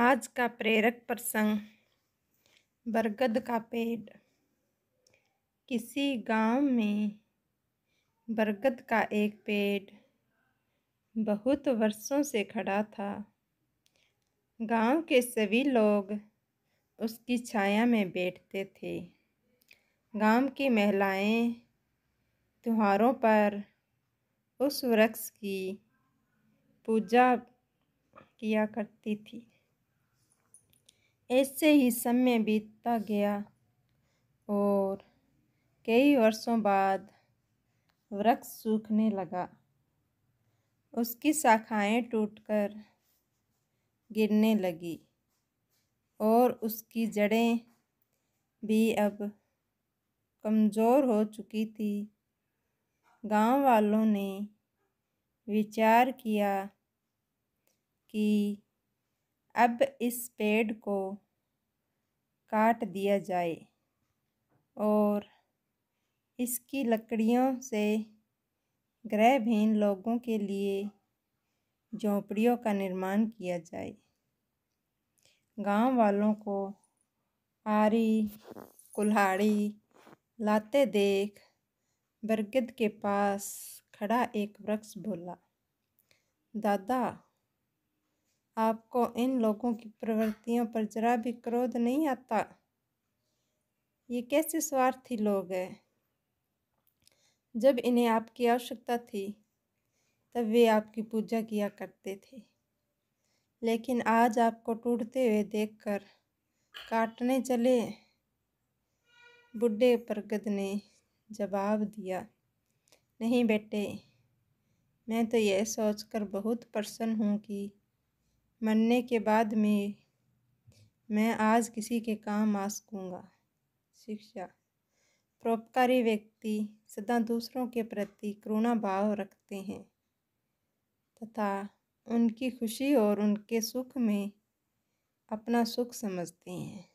आज का प्रेरक प्रसंग बरगद का पेड़ किसी गांव में बरगद का एक पेड़ बहुत वर्षों से खड़ा था गांव के सभी लोग उसकी छाया में बैठते थे गांव की महिलाएं त्योहारों पर उस वृक्ष की पूजा किया करती थी ऐसे ही समय बीतता गया और कई वर्षों बाद वृक्ष सूखने लगा उसकी शाखाएं टूटकर गिरने लगी और उसकी जड़ें भी अब कमज़ोर हो चुकी थी गांव वालों ने विचार किया कि अब इस पेड़ को काट दिया जाए और इसकी लकड़ियों से भीन लोगों के लिए झोंपड़ियों का निर्माण किया जाए गांव वालों को आरी कुल्हाड़ी लाते देख बरगद के पास खड़ा एक वृक्ष बोला दादा आपको इन लोगों की प्रवृत्तियों पर जरा भी क्रोध नहीं आता ये कैसे स्वार्थी लोग हैं जब इन्हें आपकी आवश्यकता थी तब वे आपकी पूजा किया करते थे लेकिन आज आपको टूटते हुए देखकर काटने चले बुढ़े परगद ने जवाब दिया नहीं बेटे मैं तो यह सोचकर बहुत प्रसन्न हूँ कि मरने के बाद में मैं आज किसी के काम आ सकूँगा शिक्षा परोपकारी व्यक्ति सदा दूसरों के प्रति करुणा भाव रखते हैं तथा उनकी खुशी और उनके सुख में अपना सुख समझते हैं